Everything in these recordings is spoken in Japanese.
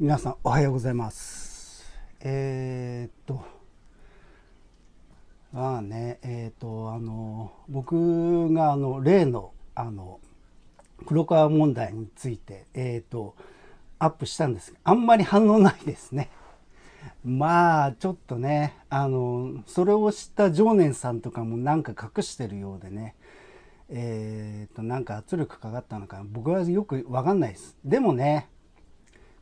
皆さんおはようございますえー、っとまあねえー、っとあの僕があの例のあの黒川問題についてえー、っとアップしたんですあんまり反応ないですねまあちょっとねあのそれを知った常念さんとかもなんか隠してるようでねえー、っとなんか圧力かかったのか僕はよく分かんないですでもね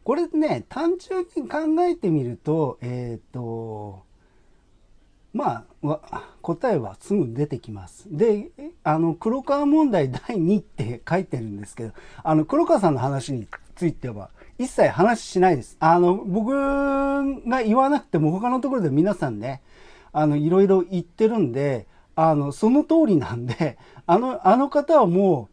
これね、単純に考えてみると、えっ、ー、と、まあ、答えはすぐ出てきます。で、あの、黒川問題第2って書いてるんですけど、あの、黒川さんの話については、一切話しないです。あの、僕が言わなくても他のところで皆さんね、あの、いろいろ言ってるんで、あの、その通りなんで、あの、あの方はも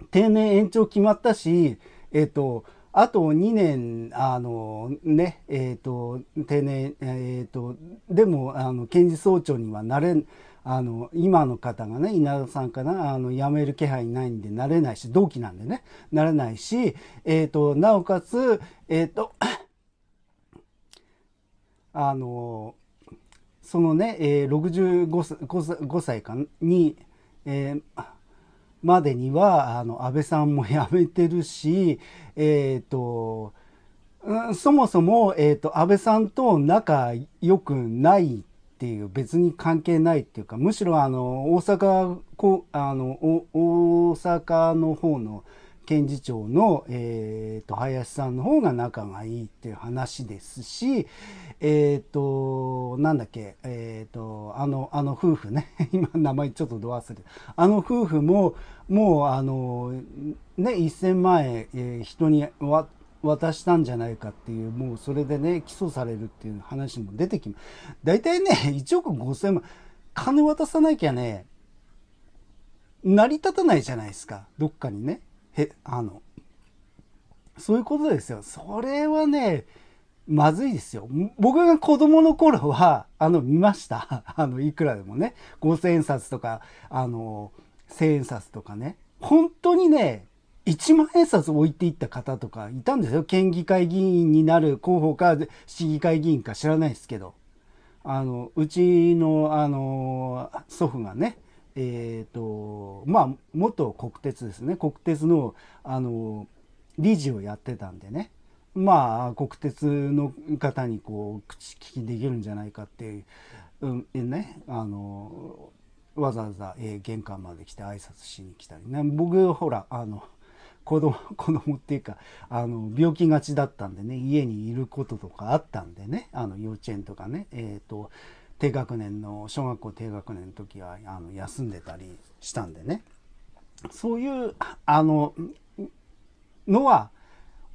う、定年延長決まったし、えっ、ー、と、あと2年、あのね、えっ、ー、と、定年、えっ、ー、と、でも、あの、検事総長にはなれん、あの、今の方がね、稲田さんかな、あの、辞める気配ないんで、なれないし、同期なんでね、なれないし、えっ、ー、と、なおかつ、えっ、と、あの、そのね、えー、65歳かに、えーまでにはあの安倍さんも辞めてるし、えーと、そもそも、えーと、安倍さんと仲良くないっていう別に関係ないっていうかむしろあの大阪こあの大阪の方の検事長の、えーと、林さんの方が仲がいいっていう話ですしえっ、ー、となんだっけえっ、ー、とあのあの夫婦ね 今名前ちょっとど忘れあの夫婦ももうあのね1,000万円、えー、人にわ渡したんじゃないかっていうもうそれでね起訴されるっていう話も出てきます大体ね1億5,000万金渡さなきゃね成り立たないじゃないですかどっかにね。へあのそういうことですよそれはねまずいですよ僕が子供の頃はあの見ました あのいくらでもね5,000円札とかあの千円札とかね本当にね1万円札置いていった方とかいたんですよ県議会議員になる候補か市議会議員か知らないですけどあのうちのあの祖父がねえーとまあ、元国鉄ですね国鉄のあの理事をやってたんでねまあ国鉄の方にこう口利きできるんじゃないかっていう、うんね、あのわざわざ、えー、玄関まで来て挨拶しに来たりね僕ほらあの子供 子供っていうかあの病気がちだったんでね家にいることとかあったんでねあの幼稚園とかねえっ、ー、と低学年の小学校低学年の時はあの休んでたりしたんでねそういうあののは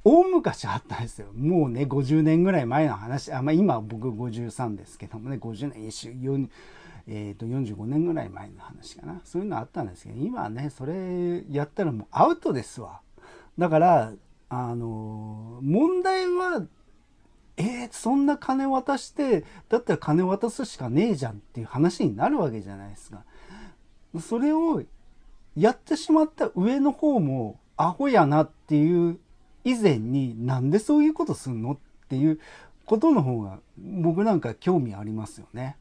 大昔あったんですよもうね50年ぐらい前の話あ、まあ、今僕53ですけどもね50年えー、と45年ぐらい前の話かなそういうのあったんですけど今ねそれやったらもうアウトですわだからあの問題はえー、そんな金渡してだったら金渡すしかねえじゃんっていう話になるわけじゃないですか。それをやってしまった上の方もアホやなっていう以前になんでそういうことすんのっていうことの方が僕なんか興味ありますよね。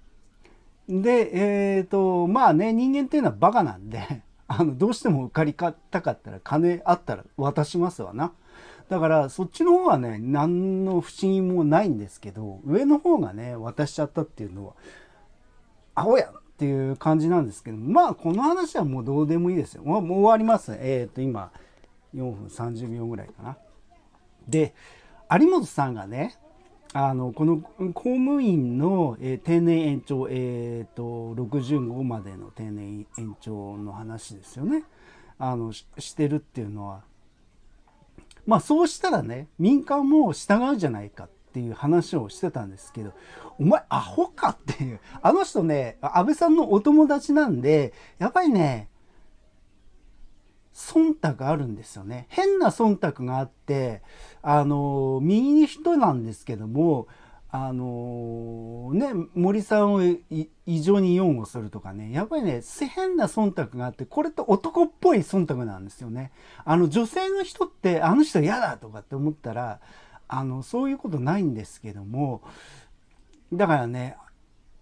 でえっ、ー、とまあね人間っていうのはバカなんで あのどうしても受かりたかったら金あったら渡しますわな。だからそっちの方はね何の不思議もないんですけど上の方がね渡しちゃったっていうのはホやっていう感じなんですけどまあこの話はもうどうでもいいですよもう終わりますえっ、ー、と今4分30秒ぐらいかなで有本さんがねあのこの公務員の、えー、定年延長、えーと、65までの定年延長の話ですよねあのしてるっていうのはまあそうしたらね、民間も従うじゃないかっていう話をしてたんですけど、お前アホかっていう。あの人ね、安倍さんのお友達なんで、やっぱりね、忖度あるんですよね。変な忖度があって、あの、右に人なんですけども、あのー、ね、森さんを異常に擁護するとかね、やっぱりね、変な忖度があって、これって男っぽい忖度なんですよね。あの、女性の人って、あの人嫌だとかって思ったら、あの、そういうことないんですけども、だからね、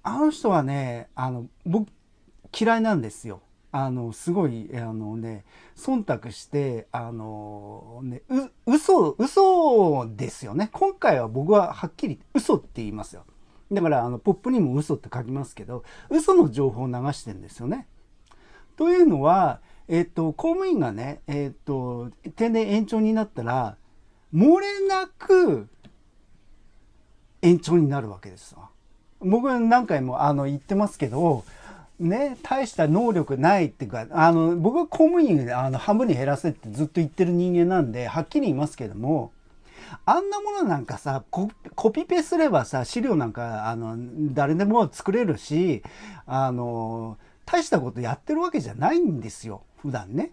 あの人はね、あの、僕、嫌いなんですよ。あのすごいあのね忖度してあのねう嘘嘘ですよね今回は僕ははっきり嘘って言いますよだからあのポップにも嘘って書きますけど嘘の情報を流してんですよねというのはえっと公務員がねえっと定年延長になったら漏れなく延長になるわけですよ僕何回もあの言ってますけどね、大した能力ないっていうか、あの、僕は公務員あの半分に減らせってずっと言ってる人間なんで、はっきり言いますけども、あんなものなんかさ、コピペすればさ、資料なんか、あの、誰でも作れるし、あの、大したことやってるわけじゃないんですよ、普段ね。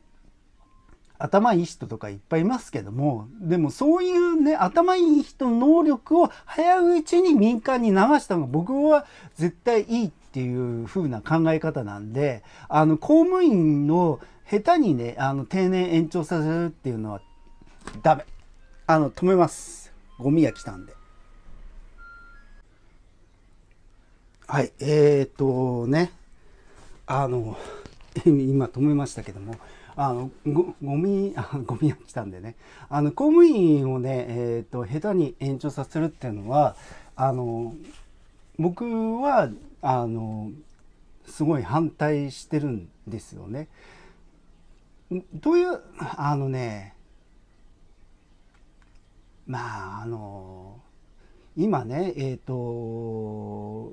頭いい人とかいっぱいいますけども、でもそういうね、頭いい人の能力を早いうちに民間に流したのが僕は絶対いいっていう風な考え方なんであの公務員の下手にねあの定年延長させるっていうのはダメあの止めますゴミが来たんではいえっ、とねあの 今止めましたけどもあのごゴミあゴミが来たんでねあの公務員をね、えーと、と下手に延長させるっていうのはあの僕はあのすごい反対してるんですよね。というあのねまああの今ねえっ、ー、と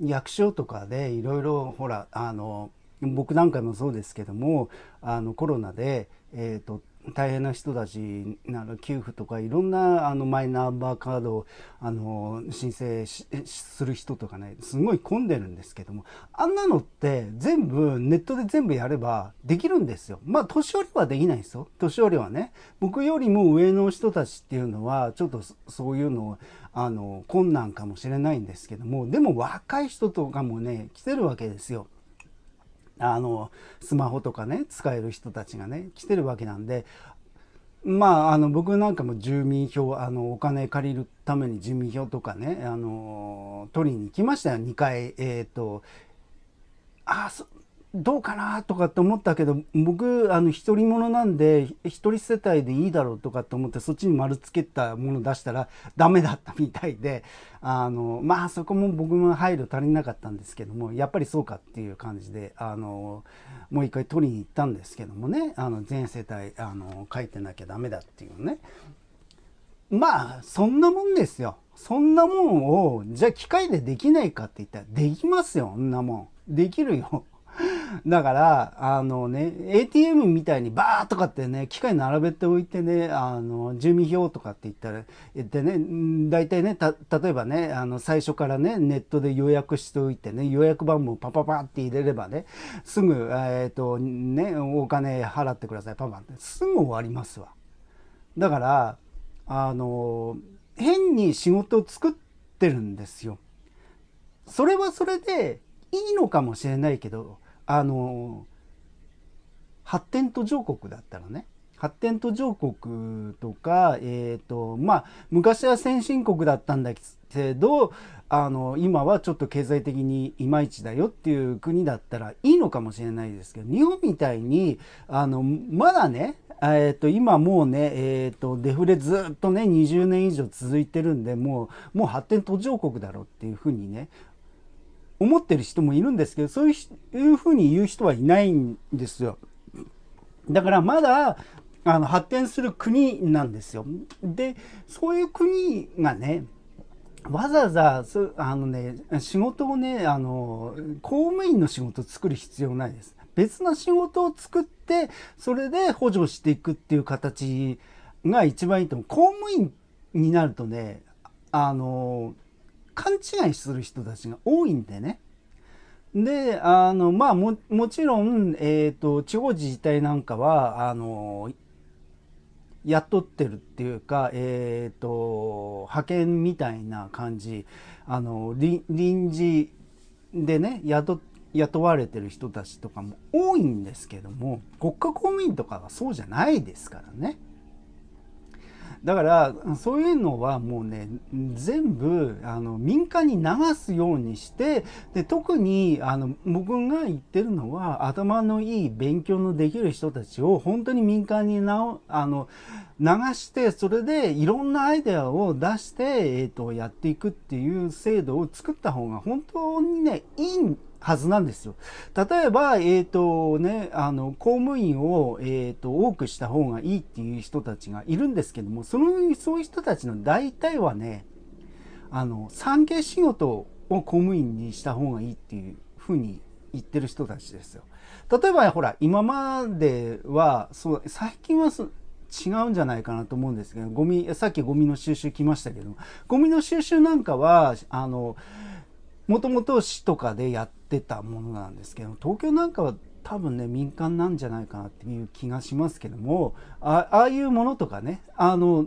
役所とかでいろいろほらあの僕なんかもそうですけどもあのコロナで、えーと大変な人たちなら給付とかいろんなあのマイナンバーカードをあの申請する人とかねすごい混んでるんですけどもあんなのって全部ネットで全部やればできるんですよまあ年寄りはできないですよ年寄りはね僕よりも上の人たちっていうのはちょっとそういうのをあの困難かもしれないんですけどもでも若い人とかもね来てるわけですよ。あのスマホとかね使える人たちがね来てるわけなんでまあ、あの僕なんかも住民票あのお金借りるために住民票とかねあの取りに行きましたよ2回えっ、ー、とあそどうかなとかって思ったけど僕あの独り者なんで一人世帯でいいだろうとかって思ってそっちに丸つけたもの出したらダメだったみたいであのまあそこも僕も配慮足りなかったんですけどもやっぱりそうかっていう感じであのもう一回取りに行ったんですけどもねあの全世帯あの書いてなきゃダメだっていうねまあそんなもんですよそんなもんをじゃあ機械でできないかって言ったらできますよそんなもんできるよだからあのね ATM みたいにバーとかってね機械並べておいてねあの住民票とかって言ったら言ってね大体ね例えばねあの最初からねネットで予約しておいてね予約番号パパパって入れればねすぐ、えーとね、お金払ってくださいパパってすぐ終わりますわ。だからあの変に仕事を作ってるんですよ。それはそれでいいのかもしれないけどあの発展途上国だったらね発展途上国とか、えーとまあ、昔は先進国だったんだけどあの今はちょっと経済的にいまいちだよっていう国だったらいいのかもしれないですけど日本みたいにあのまだねえー、と今もうね、えー、とデフレずっとね20年以上続いてるんでもうもう発展途上国だろっていうふうにね思ってる人もいるんですけど、そういうふうに言う人はいないんですよ。だからまだあの発展する国なんですよ。で、そういう国がね、わざわざあの、ね、仕事をねあの公務員の仕事を作る必要ないです。別の仕事を作ってそれで補助していくっていう形が一番いいと思う。公務員になるとねあの勘違いする人たちが多いんでね。で、あの、まあも、もちろん、えっ、ー、と、地方自治体なんかは、あの、雇ってるっていうか、えっ、ー、と、派遣みたいな感じ、あの、臨時でね、雇雇われてる人たちとかも多いんですけども、国家公務員とかはそうじゃないですからね。だからそういうのはもうね全部あの民間に流すようにしてで特にあの僕が言ってるのは頭のいい勉強のできる人たちを本当に民間になあの流してそれでいろんなアイデアを出して、えーと、やっていくっていう制度を作った方が本当にねいいはずなんですよ。例えば、えっ、ー、とね、あの、公務員を、えっ、ー、と、多くした方がいいっていう人たちがいるんですけども、その、そういう人たちの大体はね、あの、産経仕事を公務員にした方がいいっていうふうに言ってる人たちですよ。例えば、ほら、今までは、そう、最近はそ、違うんじゃないかなと思うんですけど、ゴミ、さっきゴミの収集来ましたけど、ゴミの収集なんかは、あの、もともと市とかでやってたものなんですけど東京なんかは多分ね民間なんじゃないかなっていう気がしますけどもああいうものとかねあの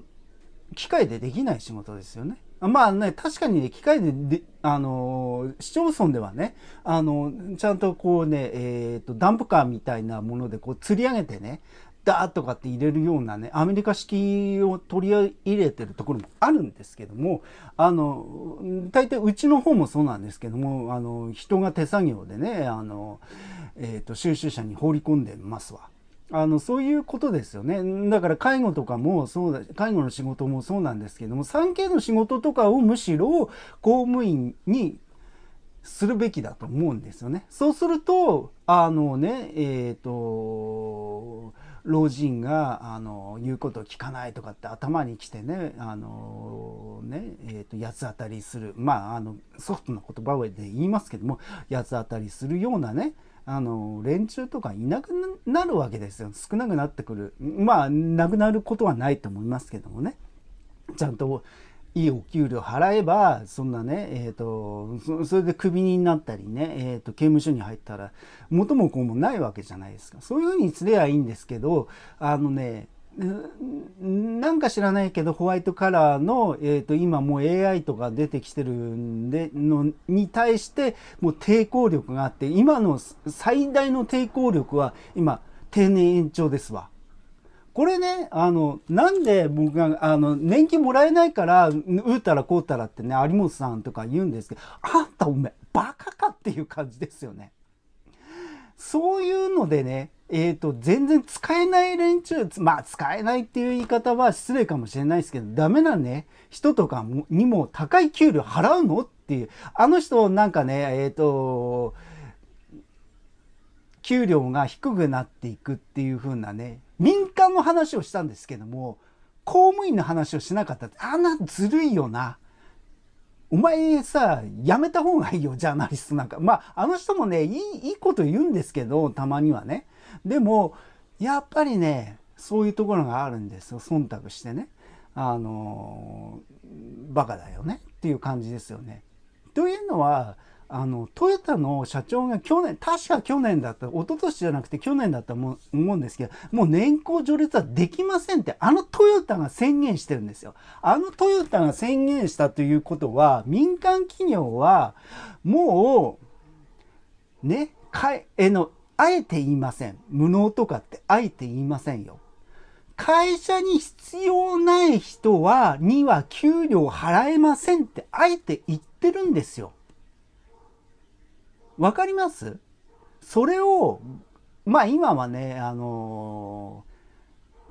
機械でできない仕事ですよね。まあね、確かにね、機械でで、あの市町村ではね、あのちゃんとこうね、えっ、ー、と、ダンプカーみたいなものでこう釣り上げてね、ダーとかって入れるようなねアメリカ式を取り入れてるところもあるんですけどもあの大体うちの方もそうなんですけどもあの人が手作業でねあの、えーと、収集車に放り込んでますわ。あのそういうことですよねだから介護とかもそうだ介護の仕事もそうなんですけども産経の仕事とかをむしろ公務員にするべきだと思うんですよね。そうするとあのねえっ、ー、と老人があの言うことを聞かないとかって頭にきてねあのね、えーと、八つ当たりするまああのソフトな言葉で言いますけども八つ当たりするようなねあの連中とかいなくなるわけですよ少なくなってくるまあなくなることはないと思いますけどもねちゃんといいお給料払えばそんなね、えーと、それでクビになったりね、えーと、刑務所に入ったら元も子もないわけじゃないですかそういうふうにすればいいんですけどあのねなんか知らないけどホワイトカラーの、えーと今もう AI とか出てきてるんでのに対してもう抵抗力があって今の最大の抵抗力は今定年延長ですわ。これねあのなんで僕があの年金もらえないからうたらこうたらってね有本さんとか言うんですけどあんたおえバカかっていう感じですよね。そういうのでねえーと、全然使えない連中まあ使えないっていう言い方は失礼かもしれないですけどダメなね人とかにも高い給料払うのっていうあの人なんかねえっ、ー、と給料が低くなっていくっていう風なね民間の話をしたんですけども公務員の話をしなかったってあんなずるいよな。お前さ、やめた方がいいよ、ジャーナリストなんか。まあ、あの人もね、いい、いいこと言うんですけど、たまにはね。でも、やっぱりね、そういうところがあるんですよ。忖度してね。あの、バカだよねっていう感じですよね。というのは、あのトヨタの社長が去年確か去年だった一昨年じゃなくて去年だったと思うんですけどもう年功序列はできませんってあのトヨタが宣言してるんですよ。あのトヨタが宣言したということは民間企業はもうねかえのあえて言いません無能とかってあえて言いませんよ。会社に必要ない人はには給料払えませんってあえて言ってるんですよ。わかりますそれを、まあ今はね、あの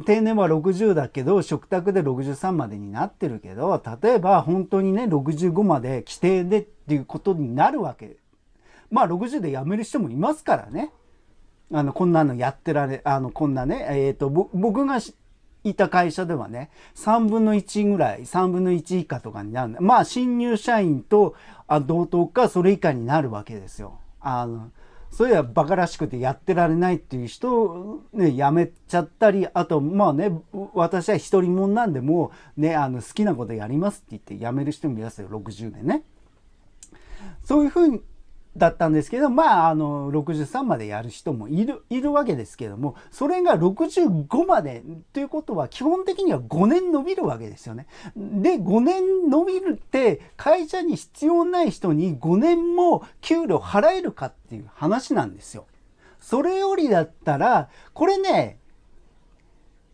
ー、定年は60だけど、食卓で63までになってるけど、例えば本当にね、65まで規定でっていうことになるわけ。まあ60で辞める人もいますからね。あの、こんなのやってられ、あの、こんなね、えっ、ー、と、僕がいた会社ではね、3分の1ぐらい、3分の1以下とかになるまあ、新入社員と同等か、それ以下になるわけですよ。あの、そういえばバカらしくてやってられないっていう人、ね、辞めちゃったり、あと、まあね、私は一人もんなんで、もうね、あの、好きなことやりますって言って辞める人もいますよ、60年ね。そういうふうだったんですけど、まあ、あの、63までやる人もいる、いるわけですけども、それが65までということは、基本的には5年伸びるわけですよね。で、5年伸びるって、会社に必要ない人に5年も給料払えるかっていう話なんですよ。それよりだったら、これね、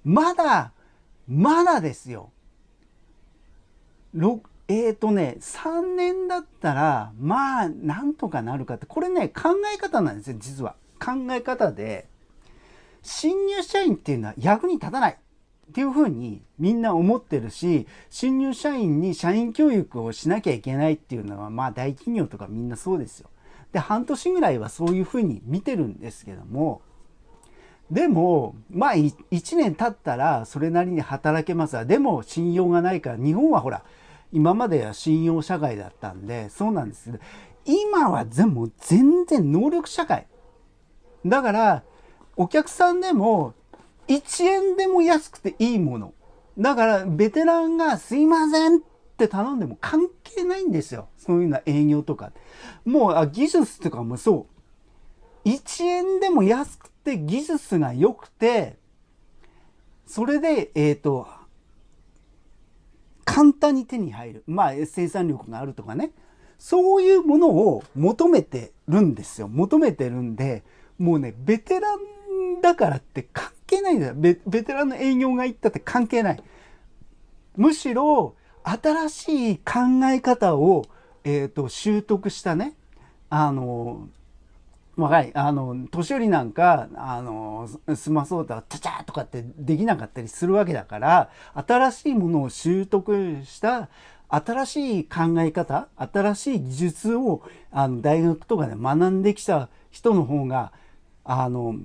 まだ、まだですよ。6えー、とね、3年だったら、まあ、なんとかなるかって、これね、考え方なんですよ、実は。考え方で、新入社員っていうのは役に立たないっていうふうにみんな思ってるし、新入社員に社員教育をしなきゃいけないっていうのは、まあ、大企業とかみんなそうですよ。で、半年ぐらいはそういうふうに見てるんですけども、でも、まあ、1年経ったらそれなりに働けますでも信用がないから、日本はほら、今までは信用社会だったんでそうなんですけど今は全も全然能力社会だからお客さんでも1円でも安くていいものだからベテランが「すいません」って頼んでも関係ないんですよそういうのは営業とかもうあ技術とかもそう1円でも安くて技術が良くてそれでえっ、ー、と簡単に手に入る、まあ、生産力があるとかねそういうものを求めてるんですよ求めてるんでもうねベテランだからって関係ないんだよベベテランの営業が行ったって関係ないむしろ新しい考え方を、えーと、と習得したねあの若いあの年寄りなんかあの済まそうとはチャチャとかってできなかったりするわけだから新しいものを習得した新しい考え方新しい技術をあの大学とかで学んできた人の方があの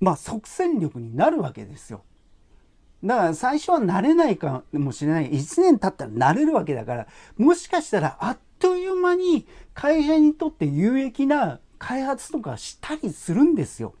まあ、即戦力になるわけですよ。だから最初は慣れないかもしれない1年経ったら慣れるわけだからもしかしたらあっという間に会社にとって有益な開発とかしたりするんですよ。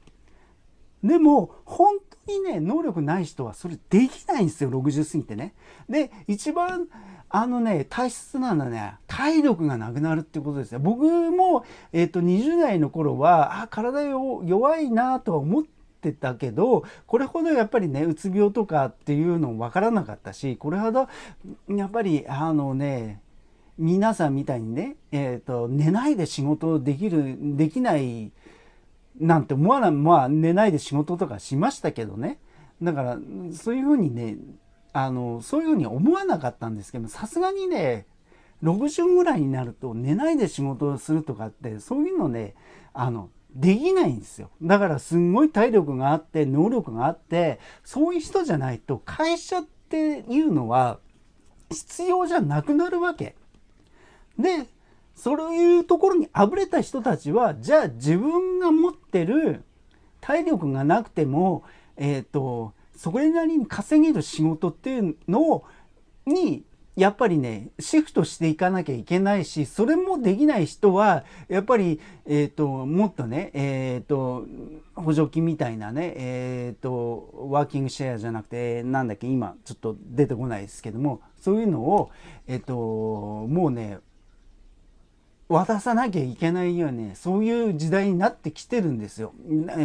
でも本当にね能力ない人はそれできないんですよ60過ぎてね。で一番あのね大切なのはね体力がなくなるってことですね。僕も、えーと、20代の頃はあ体弱いなとは思ってたけどこれほどやっぱりねうつ病とかっていうの分からなかったしこれほどやっぱりあのね皆さんみたいにね、えーと、寝ないで仕事できるできないなんて思わないまあ寝ないで仕事とかしましたけどねだからそういうふうにねあのそういうふうに思わなかったんですけどさすがにね60ぐらいになると寝ないで仕事をするとかってそういうのねあのできないんですよだからすんごい体力があって能力があってそういう人じゃないと会社っていうのは必要じゃなくなるわけ。で、そういうところにあぶれた人たちは、じゃあ自分が持ってる体力がなくても、えっ、ー、と、それなりに稼げる仕事っていうのを、に、やっぱりね、シフトしていかなきゃいけないし、それもできない人は、やっぱり、えっ、ー、と、もっとね、えっ、ー、と、補助金みたいなね、えっ、ー、と、ワーキングシェアじゃなくて、なんだっけ、今、ちょっと出てこないですけども、そういうのを、えっ、と、もうね、渡さなきゃいけないよね、そういう時代になってきてるんですよ。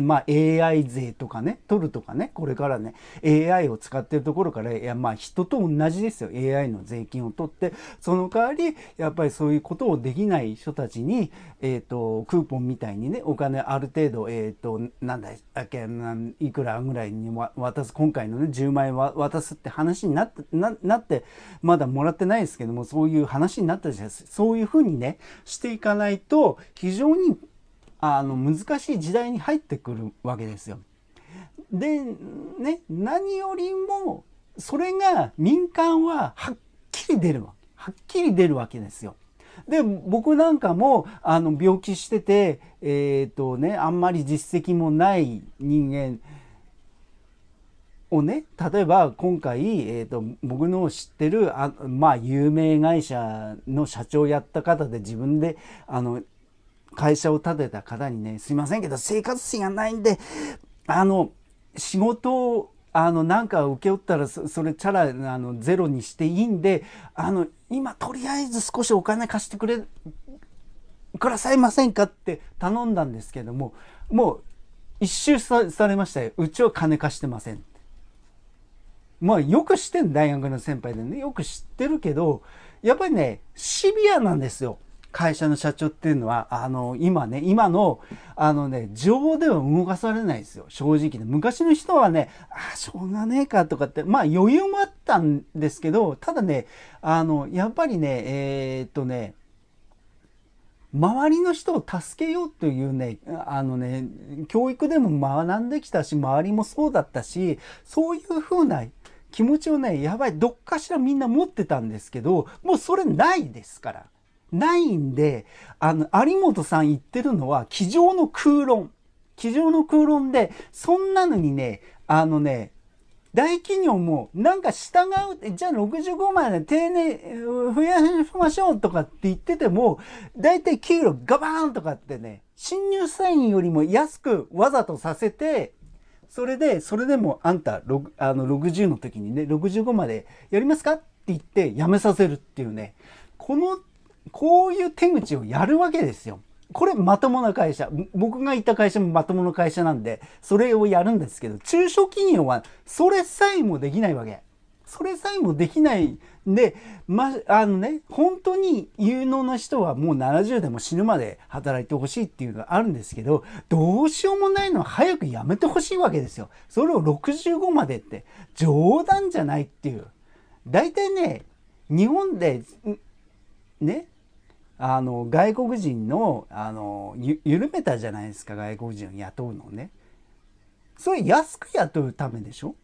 まあ AI 税とかね取るとかねこれからね AI を使ってるところからいやまあ人と同じですよ AI の税金を取ってその代わりやっぱりそういうことをできない人たちに、えーと、クーポンみたいにねお金ある程度、えーと、なんだっけいくらぐらいに渡す今回のね10万円渡すって話になってななってまだもらってないですけどもそういう話になったじゃないですか。そういうふうにねしていかないと非常にあの難しい時代に入ってくるわけですよ。でね何よりもそれが民間ははっきり出るわはっきり出るわけですよ。で僕なんかもあの病気してて、えーとね、あんまり実績もない人間をね例えば今回、えーと、僕の知ってるあ、まあ、有名会社の社長やった方で自分であの会社を建てた方にねすいませんけど生活費がないんであの仕事をあのなんか請け負ったらそれチャラあのゼロにしていいんであの今とりあえず少しお金貸してくれくださいませんかって頼んだんですけどももう一周されましたようちは金貸してませんまあよく知ってる大学の先輩でねよく知ってるけどやっぱりねシビアなんですよ会社の社長っていうのはあの今ね今のあのね情では動かされないですよ正直で昔の人はねあしょうがねえかとかってまあ余裕もあったんですけどただねあのやっぱりねえー、っとね周りの人を助けようというね、あのね、教育でも学んできたし、周りもそうだったし、そういうふうな気持ちをね、やばい、どっかしらみんな持ってたんですけど、もうそれないですから。ないんで、あの、有本さん言ってるのは、机上の空論。机上の空論で、そんなのにね、あのね、大企業もなんか従う、って、じゃあ65円で定年増やしましょうとかって言ってても、大体給料ガバーンとかってね、新入社員よりも安くわざとさせて、それで、それでもあんた、あの60の時にね、65までやりますかって言ってやめさせるっていうね、この、こういう手口をやるわけですよ。これまともな会社。僕が行った会社もまともな会社なんで、それをやるんですけど、中小企業はそれさえもできないわけ。それさえもできないんで、ま、あのね、本当に有能な人はもう70でも死ぬまで働いてほしいっていうのがあるんですけど、どうしようもないのは早くやめてほしいわけですよ。それを65までって、冗談じゃないっていう。大体ね、日本で、ね、あの外国人のあの緩めたじゃないですか外国人を雇うのをねそれ安く雇うためでしょ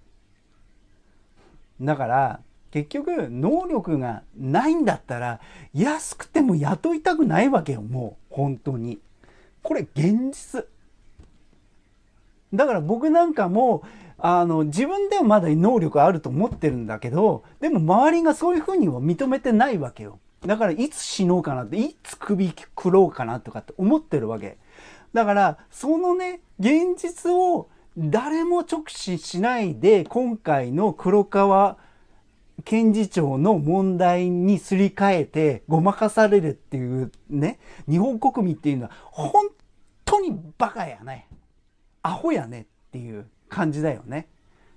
だから結局能力がないんだったら安くても雇いたくないわけよもう本当にこれ現実だから僕なんかもあの自分ではまだ能力あると思ってるんだけどでも周りがそういうふうには認めてないわけよだからいつ死のうかなっていつ首くろうかなとかって思ってるわけだからそのね現実を誰も直視しないで今回の黒川検事長の問題にすり替えてごまかされるっていうね日本国民っていうのは本当にバカやねアホやねっていう感じだよね。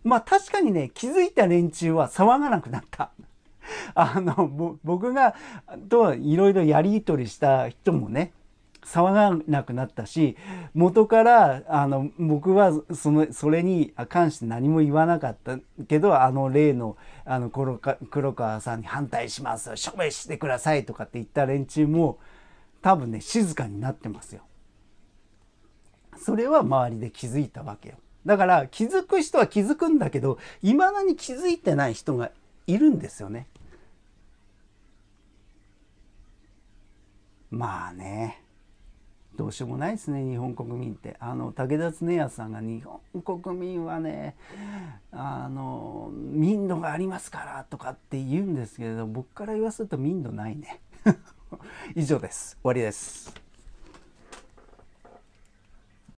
まあ確かにね気づいた連中は騒がなくなった。あの僕がといろいろやり取りした人もね騒がなくなったし元からあの僕はそのそれに関して何も言わなかったけどあの例のあの黒川さんに反対します署名してくださいとかって言った連中も多分ね静かになってますよ。それは周りで気づいたわけよ。だから気づく人は気づくんだけどいまだに気づいてない人がいるんですよね。まあね。どうしようもないですね日本国民ってあの武田恒康さんが日本国民はねあの民度がありますからとかって言うんですけれど僕から言わせると民度ないね 以上です終わりです